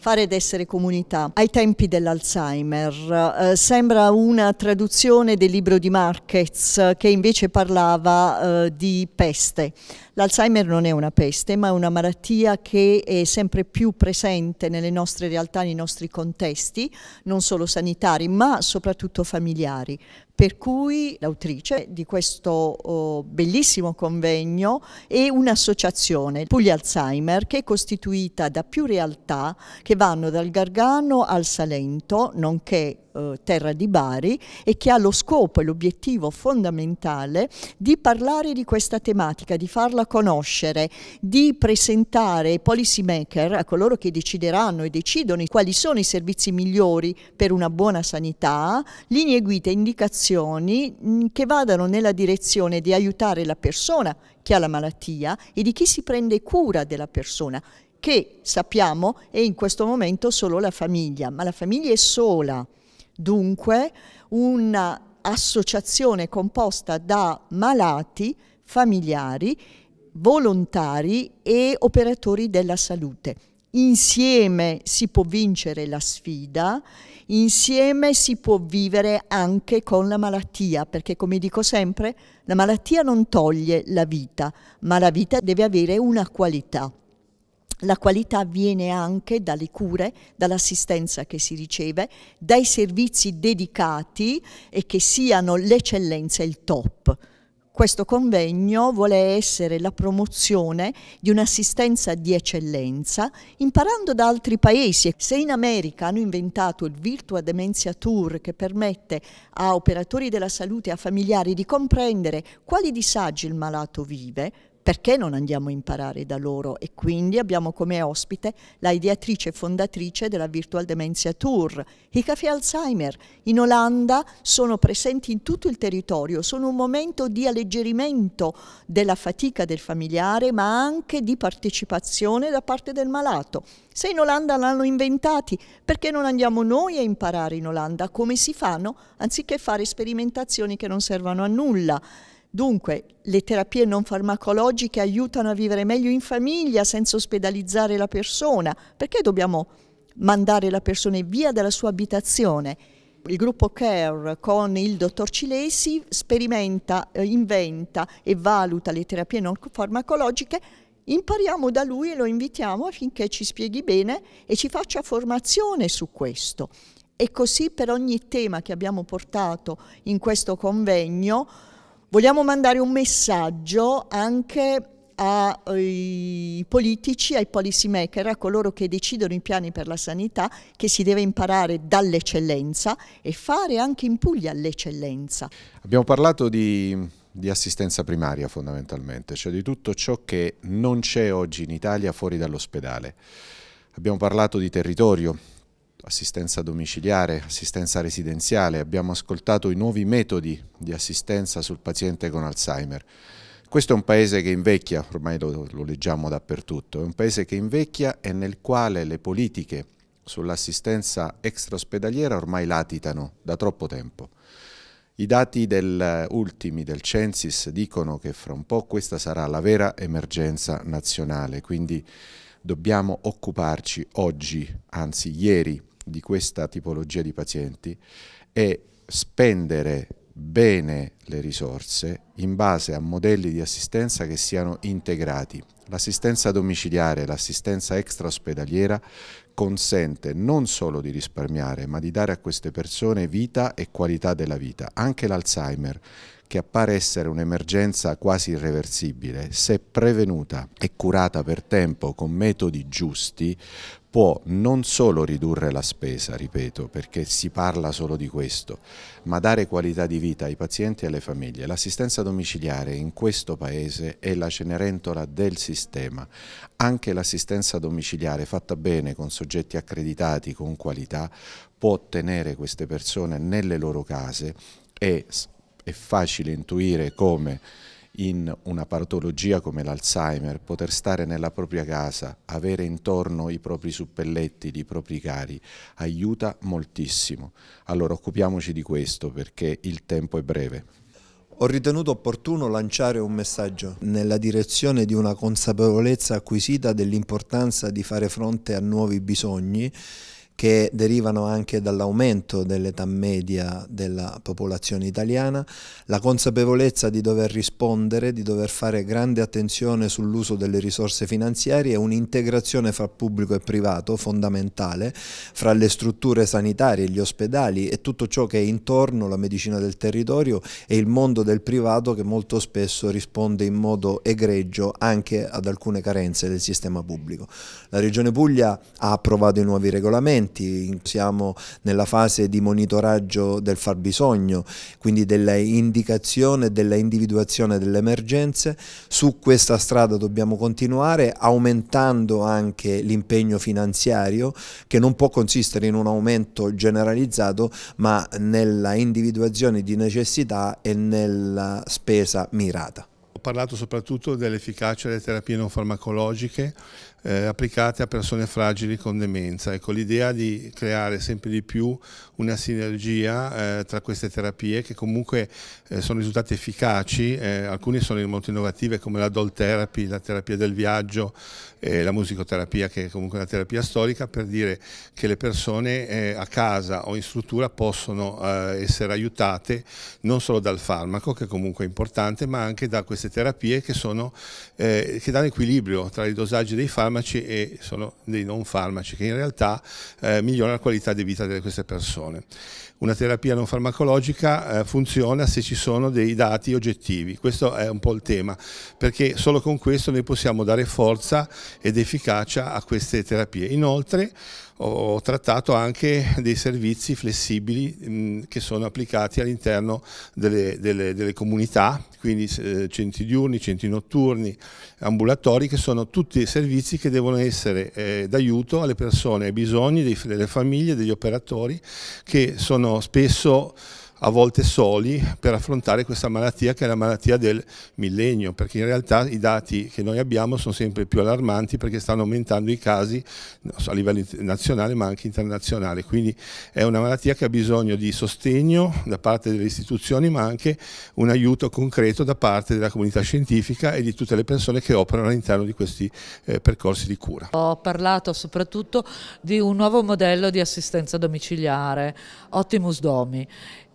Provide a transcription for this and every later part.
fare ed essere comunità ai tempi dell'Alzheimer. Eh, sembra una traduzione del libro di Marquez che invece parlava eh, di peste. L'Alzheimer non è una peste, ma è una malattia che è sempre più presente nelle nostre realtà, nei nostri contesti, non solo sanitari, ma soprattutto familiari. Per cui l'autrice di questo oh, bellissimo convegno è un'associazione, Puglia Alzheimer, che è costituita da più realtà che vanno dal Gargano al Salento, nonché eh, Terra di Bari e che ha lo scopo e l'obiettivo fondamentale di parlare di questa tematica, di farla conoscere, di presentare ai policy maker, a coloro che decideranno e decidono quali sono i servizi migliori per una buona sanità, linee guida, indicazioni mh, mm, che vadano nella direzione di aiutare la persona che ha la malattia e di chi si prende cura della persona che sappiamo è in questo momento solo la famiglia, ma la famiglia è sola, Dunque un'associazione composta da malati, familiari, volontari e operatori della salute. Insieme si può vincere la sfida, insieme si può vivere anche con la malattia, perché come dico sempre, la malattia non toglie la vita, ma la vita deve avere una qualità. La qualità viene anche dalle cure, dall'assistenza che si riceve, dai servizi dedicati e che siano l'eccellenza il top. Questo convegno vuole essere la promozione di un'assistenza di eccellenza, imparando da altri paesi. Se in America hanno inventato il Virtua Dementia Tour che permette a operatori della salute e a familiari di comprendere quali disagi il malato vive, perché non andiamo a imparare da loro? E quindi abbiamo come ospite la ideatrice e fondatrice della Virtual Dementia Tour, i caffè Alzheimer. In Olanda sono presenti in tutto il territorio, sono un momento di alleggerimento della fatica del familiare, ma anche di partecipazione da parte del malato. Se in Olanda l'hanno inventati, perché non andiamo noi a imparare in Olanda come si fanno anziché fare sperimentazioni che non servono a nulla? Dunque, le terapie non farmacologiche aiutano a vivere meglio in famiglia senza ospedalizzare la persona. Perché dobbiamo mandare la persona via dalla sua abitazione? Il gruppo CARE con il dottor Cilesi sperimenta, eh, inventa e valuta le terapie non farmacologiche impariamo da lui e lo invitiamo affinché ci spieghi bene e ci faccia formazione su questo. E così per ogni tema che abbiamo portato in questo convegno Vogliamo mandare un messaggio anche ai eh, politici, ai policy maker, a coloro che decidono i piani per la sanità, che si deve imparare dall'eccellenza e fare anche in Puglia l'eccellenza. Abbiamo parlato di, di, assistenza primaria fondamentalmente, cioè di tutto ciò che non c'è oggi in Italia fuori dall'ospedale. Abbiamo parlato di territorio, assistenza domiciliare, assistenza residenziale, abbiamo ascoltato i nuovi metodi di assistenza sul paziente con Alzheimer. Questo è un paese che invecchia, ormai lo, lo leggiamo dappertutto, è un paese che invecchia e nel quale le politiche sull'assistenza extraospedaliera ormai latitano da troppo tempo. I dati del, ultimi del Censis dicono che fra un po' questa sarà la vera emergenza nazionale, quindi dobbiamo occuparci oggi, anzi ieri, di questa tipologia di pazienti e spendere bene le risorse in base a modelli di assistenza che siano integrati. L'assistenza domiciliare, l'assistenza extraospedaliera consente non solo di risparmiare, ma di dare a queste persone vita e qualità della vita. Anche l'Alzheimer, che appare essere un'emergenza quasi irreversibile, se prevenuta e curata per tempo con metodi giusti, può non solo ridurre la spesa, ripeto, perché si parla solo di questo, ma dare qualità di vita ai pazienti e alle famiglie. L'assistenza domiciliare in questo Paese è la cenerentola del sistema. Anche l'assistenza domiciliare fatta bene, con soggetti accreditati, con qualità, può tenere queste persone nelle loro case e è facile intuire come in una patologia come l'Alzheimer, poter stare nella propria casa, avere intorno i propri suppelletti, i propri cari, aiuta moltissimo. Allora occupiamoci di questo perché il tempo è breve ho ritenuto opportuno lanciare un messaggio nella direzione di una consapevolezza acquisita dell'importanza di fare fronte a nuovi bisogni che derivano anche dall'aumento dell'età media della popolazione italiana, la consapevolezza di dover rispondere, di dover fare grande attenzione sull'uso delle risorse finanziarie e un'integrazione fra pubblico e privato fondamentale, fra le strutture sanitarie, gli ospedali e tutto ciò che è intorno, la medicina del territorio e il mondo del privato che molto spesso risponde in modo egregio anche ad alcune carenze del sistema pubblico. La Regione Puglia ha approvato i nuovi regolamenti, presenti, siamo nella fase di monitoraggio del fabbisogno, quindi della indicazione, della individuazione delle emergenze, su questa strada dobbiamo continuare aumentando anche l'impegno finanziario che non può consistere in un aumento generalizzato ma nella individuazione di necessità e nella spesa mirata. Ho parlato soprattutto dell'efficacia delle terapie non farmacologiche, eh, applicate a persone fragili con demenza. Ecco, l'idea di creare sempre di più una sinergia eh, tra queste terapie che comunque eh, sono risultate efficaci, eh, alcune sono molto innovative come la doll therapy, la terapia del viaggio, la musicoterapia che è comunque una terapia storica per dire che le persone eh, a casa o in struttura possono eh, essere aiutate non solo dal farmaco che comunque è importante ma anche da queste terapie che, sono, che danno equilibrio tra i dosaggi dei farmaci farmaci e sono dei non farmaci che in realtà eh, migliorano la qualità di vita di queste persone. Una terapia non farmacologica eh, funziona se ci sono dei dati oggettivi, questo è un po' il tema, perché solo con questo noi possiamo dare forza ed efficacia a queste terapie. Inoltre ho trattato anche dei servizi flessibili mh, che sono applicati all'interno delle, delle, delle, comunità, quindi eh, centri diurni, centri notturni, ambulatori, che sono tutti servizi che devono essere eh, d'aiuto alle persone, ai bisogni dei, delle famiglie, degli operatori, che sono spesso a volte soli per affrontare questa malattia che è la malattia del millennio, perché in realtà i dati che noi abbiamo sono sempre più allarmanti perché stanno aumentando i casi a livello nazionale ma anche internazionale, quindi è una malattia che ha bisogno di sostegno da parte delle istituzioni ma anche un aiuto concreto da parte della comunità scientifica e di tutte le persone che operano all'interno di questi eh, percorsi di cura. Ho parlato soprattutto di un nuovo modello di assistenza domiciliare, Optimus Domi,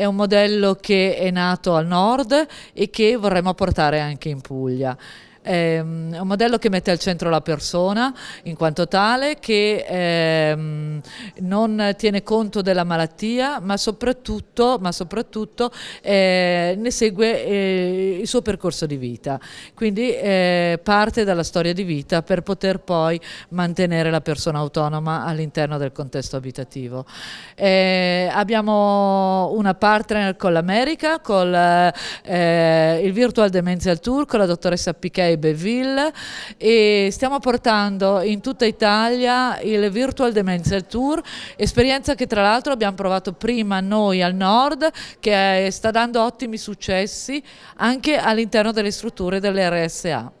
è un modello che è nato al nord e che vorremmo portare anche in Puglia. Ehm, è un modello che mette al centro la persona in quanto tale, che ehm, non tiene conto della malattia, ma soprattutto, ma soprattutto eh, ne segue eh, il suo percorso di vita. Quindi eh, parte dalla storia di vita per poter poi mantenere la persona autonoma all'interno del contesto abitativo. Eh, abbiamo una partner con l'America, con eh, il Virtual Demential Tour, con la dottoressa Piquet Libreville e stiamo portando in tutta Italia il Virtual Demenza Tour, esperienza che tra l'altro abbiamo provato prima noi al nord che sta dando ottimi successi anche all'interno delle strutture dell'RSA.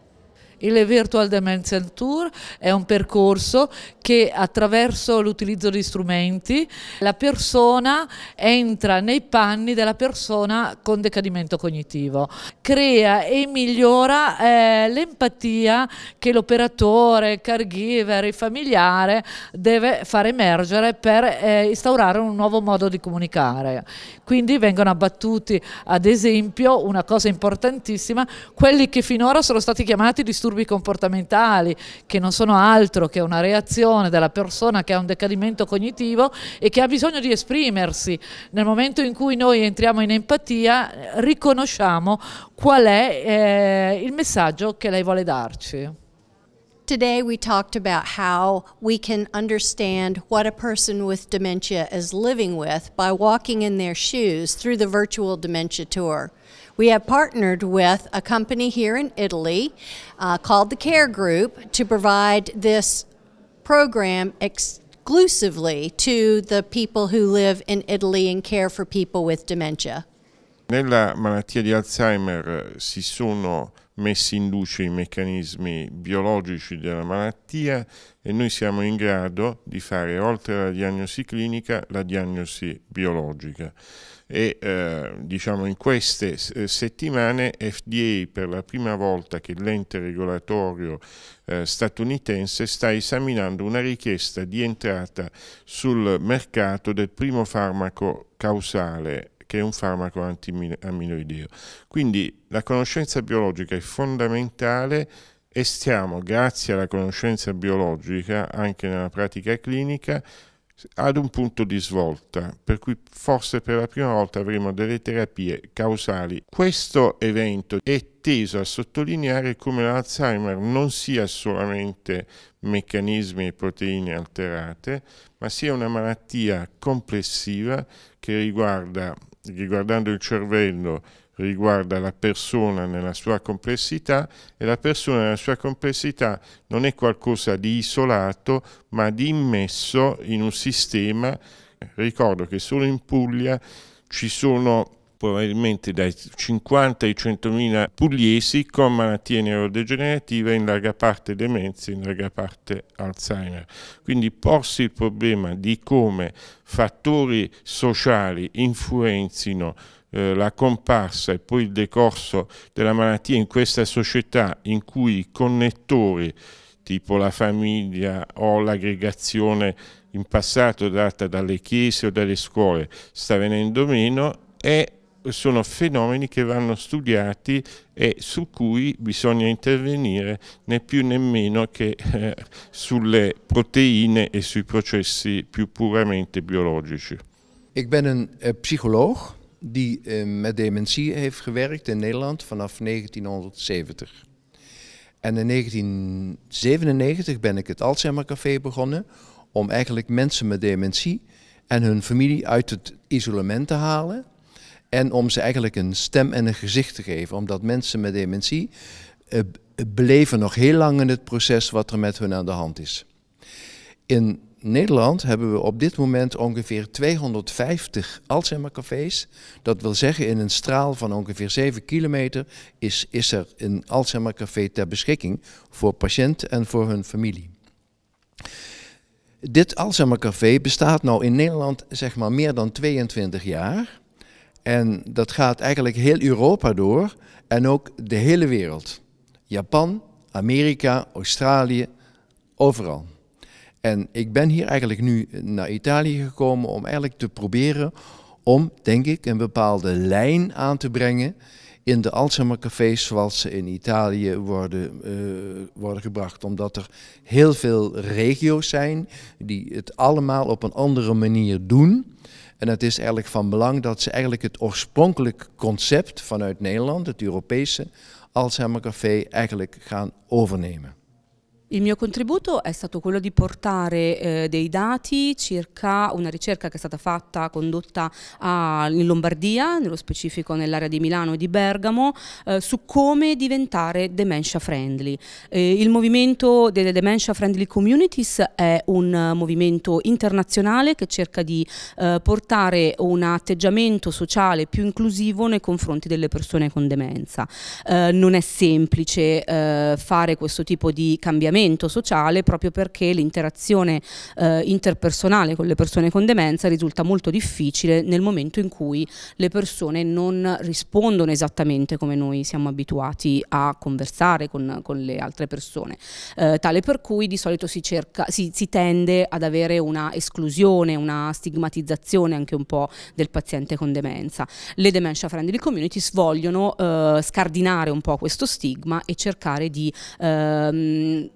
Il Virtual Dementia Tour è un percorso che attraverso l'utilizzo di strumenti la persona entra nei panni della persona con decadimento cognitivo, crea e migliora eh, l'empatia che l'operatore, il caregiver, il familiare deve far emergere per eh, instaurare un nuovo modo di comunicare. Quindi vengono abbattuti, ad esempio, una cosa importantissima, quelli che finora sono stati chiamati disturbi disturbi comportamentali che non sono altro che una reazione della persona che ha un decadimento cognitivo e che ha bisogno di esprimersi. Nel momento in cui noi entriamo in empatia riconosciamo qual è eh, il messaggio che lei vuole darci. Today we talked about how we can understand what a person with dementia is living with by walking in their shoes through the virtual dementia tour. We have partnered with a company here in Italy uh, called the Care Group to provide this program exclusively to the people who live in Italy and care for people with dementia. Nella malattia di Alzheimer eh, si sono messi in luce i meccanismi biologici della malattia e noi siamo in grado di fare oltre alla diagnosi clinica la diagnosi biologica e eh, diciamo in queste eh, settimane FDA per la prima volta che l'ente regolatorio eh, statunitense sta esaminando una richiesta di entrata sul mercato del primo farmaco causale che è un farmaco antiamiloideo. Quindi la conoscenza biologica è fondamentale e stiamo, grazie alla conoscenza biologica, anche nella pratica clinica, ad un punto di svolta, per cui forse per la prima volta avremo delle terapie causali. Questo evento è teso a sottolineare come l'Alzheimer non sia solamente meccanismi e proteine alterate, ma sia una malattia complessiva che riguarda riguardando il cervello riguarda la persona nella sua complessità e la persona nella sua complessità non è qualcosa di isolato ma di immesso in un sistema. Ricordo che solo in Puglia ci sono probabilmente dai 50 ai 100.000 pugliesi con malattie neurodegenerative, in larga parte demenze, in larga parte Alzheimer. Quindi porsi il problema di come fattori sociali influenzino eh, la comparsa e poi il decorso della malattia in questa società in cui i connettori tipo la famiglia o l'aggregazione in passato data dalle chiese o dalle scuole sta venendo meno è sono fenomeni che vanno studiati e su cui bisogna intervenire né più né meno che eh, sulle proteïne e sui processi più puramente biologici. Ik ben een eh, psycholoog die eh, met dementie heeft gewerkt in Nederland vanaf 1970. En in 1997 ben ik het Alzheimercafé begonnen om eigenlijk mensen met dementie en hun familie uit het isolement te halen en om ze eigenlijk een stem en een gezicht te geven. Omdat mensen met dementie uh, beleven nog heel lang in het proces wat er met hun aan de hand is. In Nederland hebben we op dit moment ongeveer 250 Alzheimercafés. Dat wil zeggen, in een straal van ongeveer 7 kilometer is, is er een Alzheimercafé ter beschikking voor patiënt en voor hun familie. Dit Alzheimercafé bestaat nou in Nederland zeg maar meer dan 22 jaar. En dat gaat eigenlijk heel Europa door en ook de hele wereld. Japan, Amerika, Australië, overal. En ik ben hier eigenlijk nu naar Italië gekomen om eigenlijk te proberen om, denk ik, een bepaalde lijn aan te brengen in de Alzheimercafés zoals ze in Italië worden, eh, worden gebracht. Omdat er heel veel regio's zijn die het allemaal op een andere manier doen. En het is eigenlijk van belang dat ze eigenlijk het oorspronkelijk concept vanuit Nederland, het Europese Alzheimer Café, eigenlijk gaan overnemen. Il mio contributo è stato quello di portare eh, dei dati circa una ricerca che è stata fatta, condotta a, in Lombardia, nello specifico nell'area di Milano e di Bergamo, eh, su come diventare dementia friendly. Eh, il movimento delle dementia friendly communities è un movimento internazionale che cerca di eh, portare un atteggiamento sociale più inclusivo nei confronti delle persone con demenza. Eh, non è semplice eh, fare questo tipo di cambiamento isolamento sociale proprio perché l'interazione eh, interpersonale con le persone con demenza risulta molto difficile nel momento in cui le persone non rispondono esattamente come noi siamo abituati a conversare con, con le altre persone, eh, tale per cui di solito si, cerca, si, si tende ad avere una esclusione, una stigmatizzazione anche un po' del paziente con demenza. Le Dementia Friendly Communities vogliono eh, scardinare un po' questo stigma e cercare di ehm,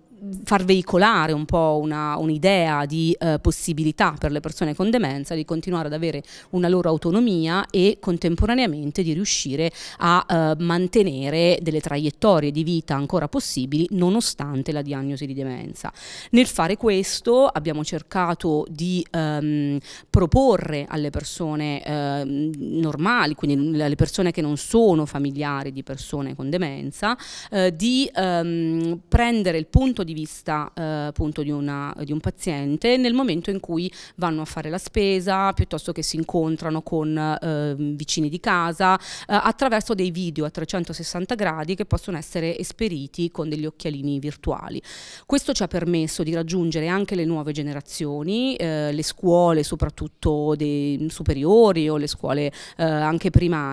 far veicolare un po' un'idea un di eh, possibilità per le persone con demenza di continuare ad avere una loro autonomia e contemporaneamente di riuscire a eh, mantenere delle traiettorie di vita ancora possibili nonostante la diagnosi di demenza. Nel fare questo abbiamo cercato di ehm, proporre alle persone ehm, normali, quindi alle persone che non sono familiari di persone con demenza, eh, di ehm, prendere il punto di di vista eh, appunto di, una, di, un paziente nel momento in cui vanno a fare la spesa piuttosto che si incontrano con eh, vicini di casa eh, attraverso dei video a 360 gradi che possono essere esperiti con degli occhialini virtuali. Questo ci ha permesso di raggiungere anche le nuove generazioni, eh, le scuole soprattutto dei superiori o le scuole eh, anche primarie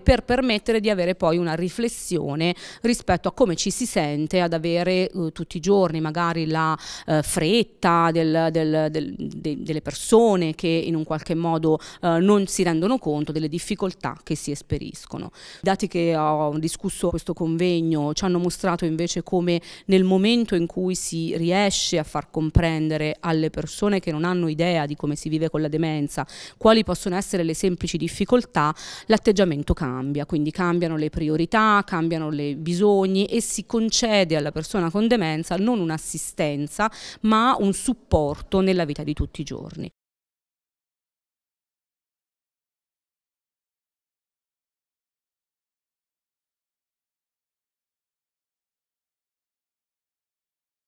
per permettere di avere poi una riflessione rispetto a come ci si sente ad avere eh, tutti i giorni giorni magari la eh, fretta del, del, del, de, delle persone che in un qualche modo eh, non si rendono conto delle difficoltà che si esperiscono. I dati che ho discusso a questo convegno ci hanno mostrato invece come nel momento in cui si riesce a far comprendere alle persone che non hanno idea di come si vive con la demenza quali possono essere le semplici difficoltà, l'atteggiamento cambia, quindi cambiano le priorità, cambiano i bisogni e si concede alla persona con demenza non un'assistenza, ma un supporto nella vita di tutti i giorni.